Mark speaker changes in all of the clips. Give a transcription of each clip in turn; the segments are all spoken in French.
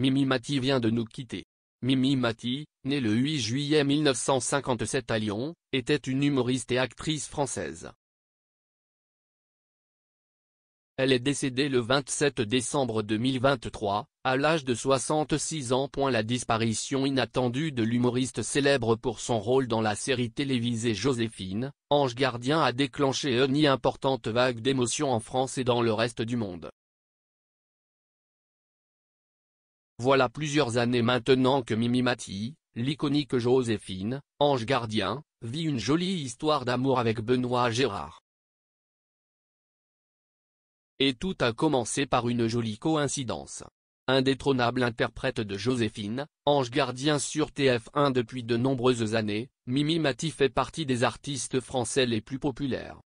Speaker 1: Mimi Mati vient de nous quitter. Mimi Mati, née le 8 juillet 1957 à Lyon, était une humoriste et actrice française. Elle est décédée le 27 décembre 2023, à l'âge de 66 ans. La disparition inattendue de l'humoriste célèbre pour son rôle dans la série télévisée Joséphine, Ange Gardien a déclenché une importante vague d'émotions en France et dans le reste du monde. Voilà plusieurs années maintenant que Mimi Mati, l'iconique Joséphine, ange gardien, vit une jolie histoire d'amour avec Benoît Gérard. Et tout a commencé par une jolie coïncidence. Indétrônable interprète de Joséphine, ange gardien sur TF1 depuis de nombreuses années, Mimi Mati fait partie des artistes français les plus populaires.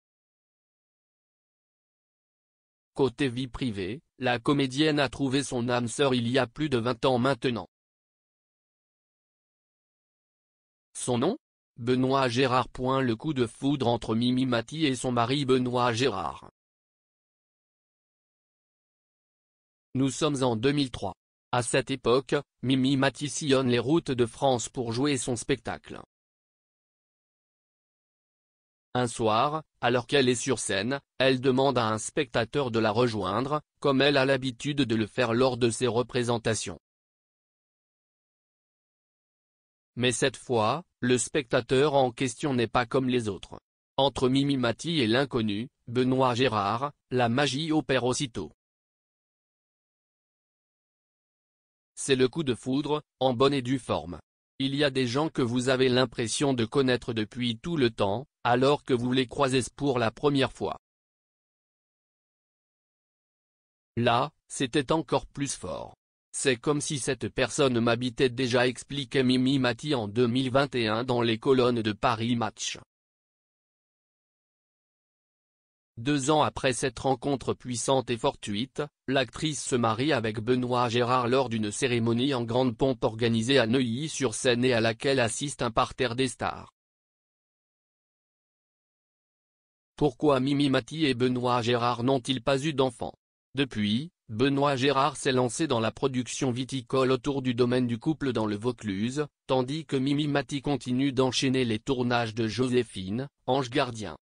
Speaker 1: Côté vie privée, la comédienne a trouvé son âme sœur il y a plus de 20 ans maintenant. Son nom Benoît Gérard. point Le coup de foudre entre Mimi Mati et son mari Benoît Gérard. Nous sommes en 2003. À cette époque, Mimi Mati sillonne les routes de France pour jouer son spectacle. Un soir, alors qu'elle est sur scène, elle demande à un spectateur de la rejoindre, comme elle a l'habitude de le faire lors de ses représentations. Mais cette fois, le spectateur en question n'est pas comme les autres. Entre Mimi Mimimati et l'inconnu, Benoît Gérard, la magie opère aussitôt. C'est le coup de foudre, en bonne et due forme. Il y a des gens que vous avez l'impression de connaître depuis tout le temps, alors que vous les croisez pour la première fois. Là, c'était encore plus fort. C'est comme si cette personne m'habitait déjà expliquait Mimi Mati en 2021 dans les colonnes de Paris Match. Deux ans après cette rencontre puissante et fortuite, l'actrice se marie avec Benoît Gérard lors d'une cérémonie en grande pompe organisée à Neuilly-sur-Seine et à laquelle assiste un parterre des stars. Pourquoi Mimi Mati et Benoît Gérard n'ont-ils pas eu d'enfants Depuis, Benoît Gérard s'est lancé dans la production viticole autour du domaine du couple dans le Vaucluse, tandis que Mimi Mati continue d'enchaîner les tournages de Joséphine, Ange Gardien.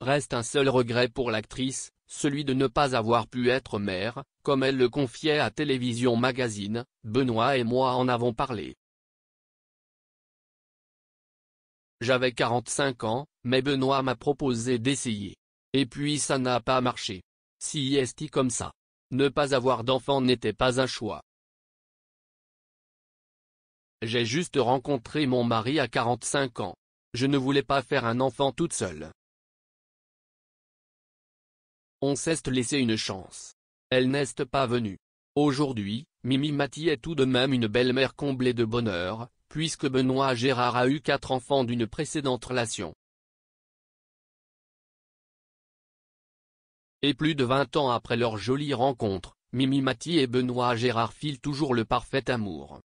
Speaker 1: Reste un seul regret pour l'actrice, celui de ne pas avoir pu être mère, comme elle le confiait à Télévision Magazine, Benoît et moi en avons parlé. J'avais 45 ans, mais Benoît m'a proposé d'essayer. Et puis ça n'a pas marché. Si est comme ça. Ne pas avoir d'enfant n'était pas un choix. J'ai juste rencontré mon mari à 45 ans. Je ne voulais pas faire un enfant toute seule. On s'est laissé une chance. Elle n'est pas venue. Aujourd'hui, Mimi Mati est tout de même une belle-mère comblée de bonheur, puisque Benoît Gérard a eu quatre enfants d'une précédente relation. Et plus de 20 ans après leur jolie rencontre, Mimi Mati et Benoît Gérard filent toujours le parfait amour.